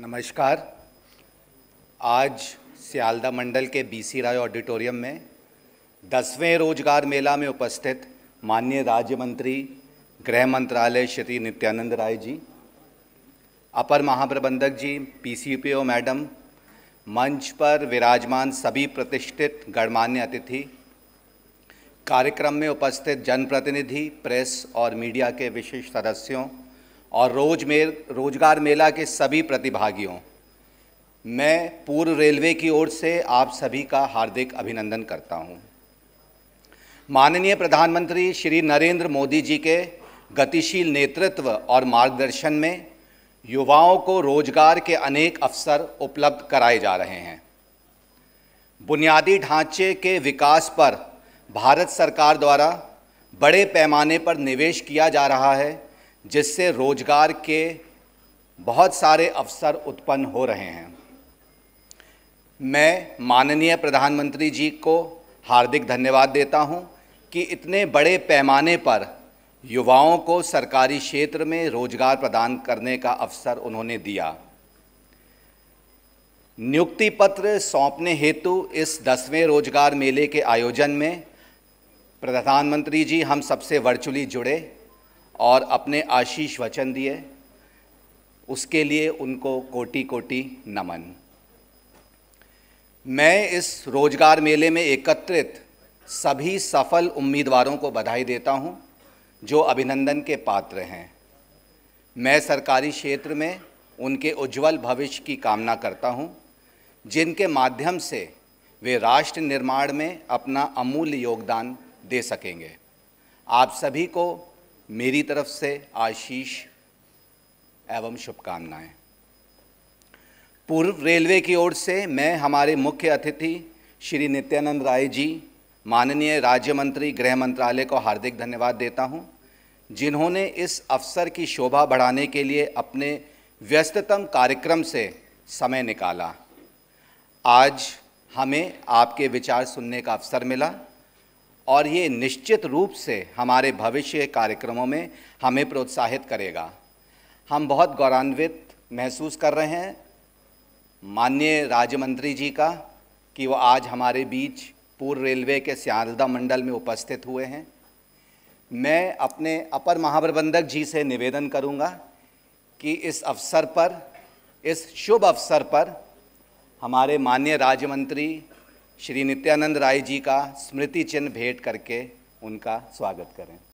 नमस्कार आज सियालदा मंडल के बीसी राय ऑडिटोरियम में दसवें रोजगार मेला में उपस्थित माननीय राज्य मंत्री गृह मंत्रालय श्री नित्यानंद राय जी अपर महाप्रबंधक जी पीसीपीओ मैडम मंच पर विराजमान सभी प्रतिष्ठित गणमान्य अतिथि कार्यक्रम में उपस्थित जनप्रतिनिधि प्रेस और मीडिया के विशिष्ट सदस्यों और रोज मेल रोजगार मेला के सभी प्रतिभागियों मैं पूर्व रेलवे की ओर से आप सभी का हार्दिक अभिनंदन करता हूं। माननीय प्रधानमंत्री श्री नरेंद्र मोदी जी के गतिशील नेतृत्व और मार्गदर्शन में युवाओं को रोजगार के अनेक अवसर उपलब्ध कराए जा रहे हैं बुनियादी ढांचे के विकास पर भारत सरकार द्वारा बड़े पैमाने पर निवेश किया जा रहा है जिससे रोजगार के बहुत सारे अवसर उत्पन्न हो रहे हैं मैं माननीय प्रधानमंत्री जी को हार्दिक धन्यवाद देता हूं कि इतने बड़े पैमाने पर युवाओं को सरकारी क्षेत्र में रोजगार प्रदान करने का अवसर उन्होंने दिया नियुक्ति पत्र सौंपने हेतु इस दसवें रोजगार मेले के आयोजन में प्रधानमंत्री जी हम सबसे वर्चुअली जुड़े और अपने आशीष वचन दिए उसके लिए उनको कोटि कोटि नमन मैं इस रोजगार मेले में एकत्रित सभी सफल उम्मीदवारों को बधाई देता हूं, जो अभिनंदन के पात्र हैं मैं सरकारी क्षेत्र में उनके उज्जवल भविष्य की कामना करता हूं, जिनके माध्यम से वे राष्ट्र निर्माण में अपना अमूल्य योगदान दे सकेंगे आप सभी को मेरी तरफ से आशीष एवं शुभकामनाएं पूर्व रेलवे की ओर से मैं हमारे मुख्य अतिथि श्री नित्यानंद राय जी माननीय राज्य मंत्री गृह मंत्रालय को हार्दिक धन्यवाद देता हूं, जिन्होंने इस अवसर की शोभा बढ़ाने के लिए अपने व्यस्ततम कार्यक्रम से समय निकाला आज हमें आपके विचार सुनने का अवसर मिला और ये निश्चित रूप से हमारे भविष्य कार्यक्रमों में हमें प्रोत्साहित करेगा हम बहुत गौरवान्वित महसूस कर रहे हैं माननीय राज्य मंत्री जी का कि वो आज हमारे बीच पूर्व रेलवे के सियालदा मंडल में उपस्थित हुए हैं मैं अपने अपर महाप्रबंधक जी से निवेदन करूंगा कि इस अवसर पर इस शुभ अवसर पर हमारे माननीय राज्य मंत्री श्री नित्यानंद राय जी का स्मृति चिन्ह भेंट करके उनका स्वागत करें